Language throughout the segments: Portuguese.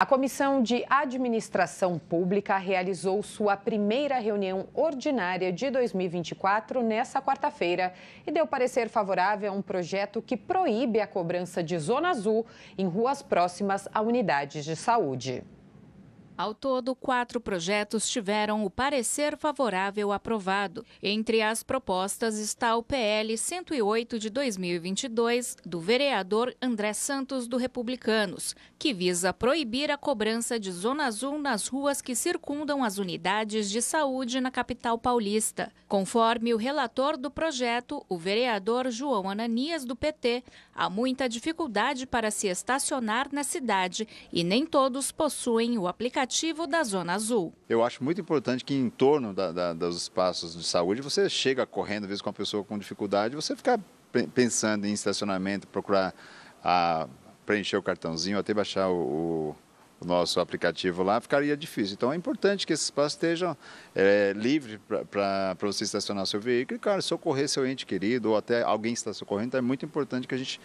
A Comissão de Administração Pública realizou sua primeira reunião ordinária de 2024 nesta quarta-feira e deu parecer favorável a um projeto que proíbe a cobrança de zona azul em ruas próximas a unidades de saúde. Ao todo, quatro projetos tiveram o parecer favorável aprovado. Entre as propostas está o PL 108 de 2022, do vereador André Santos do Republicanos, que visa proibir a cobrança de zona azul nas ruas que circundam as unidades de saúde na capital paulista. Conforme o relator do projeto, o vereador João Ananias, do PT, há muita dificuldade para se estacionar na cidade e nem todos possuem o aplicativo da Zona Azul. Eu acho muito importante que em torno da, da, dos espaços de saúde você chega correndo, às vezes com uma pessoa com dificuldade, você ficar pensando em estacionamento, procurar a, ah, preencher o cartãozinho, até baixar o, o nosso aplicativo lá, ficaria difícil. Então é importante que esses espaços estejam é, para você estacionar seu veículo e, claro, socorrer seu ente querido ou até alguém está socorrendo. Então é muito importante que a gente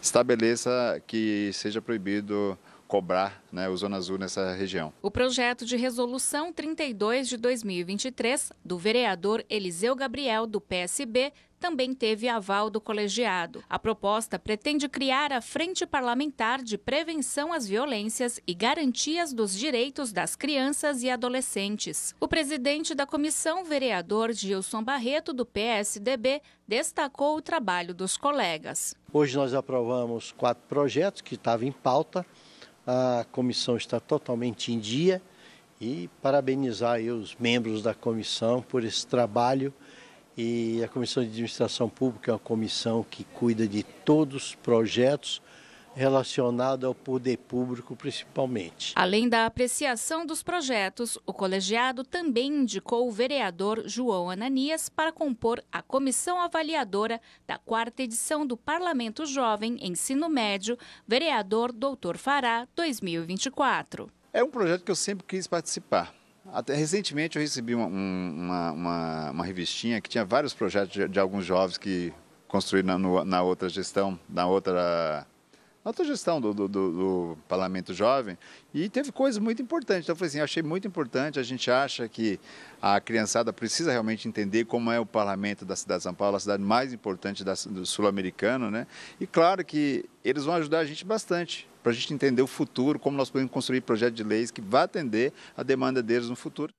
estabeleça que seja proibido cobrar né, o Zona Azul nessa região. O projeto de resolução 32 de 2023 do vereador Eliseu Gabriel, do PSB, também teve aval do colegiado. A proposta pretende criar a Frente Parlamentar de Prevenção às Violências e Garantias dos Direitos das Crianças e Adolescentes. O presidente da comissão, vereador Gilson Barreto, do PSDB, destacou o trabalho dos colegas. Hoje nós aprovamos quatro projetos que estavam em pauta. A comissão está totalmente em dia e parabenizar os membros da comissão por esse trabalho. E a Comissão de Administração Pública é uma comissão que cuida de todos os projetos relacionado ao poder público, principalmente. Além da apreciação dos projetos, o colegiado também indicou o vereador João Ananias para compor a comissão avaliadora da quarta edição do Parlamento Jovem Ensino Médio, vereador Doutor Fará 2024. É um projeto que eu sempre quis participar. Até recentemente eu recebi uma, uma, uma, uma revistinha que tinha vários projetos de, de alguns jovens que construíram na, na outra gestão, na outra autogestão do, do, do, do Parlamento Jovem e teve coisas muito importantes. Então, foi assim, eu achei muito importante, a gente acha que a criançada precisa realmente entender como é o Parlamento da cidade de São Paulo, a cidade mais importante da, do sul-americano, né? E claro que eles vão ajudar a gente bastante para a gente entender o futuro, como nós podemos construir projetos de leis que vá atender a demanda deles no futuro.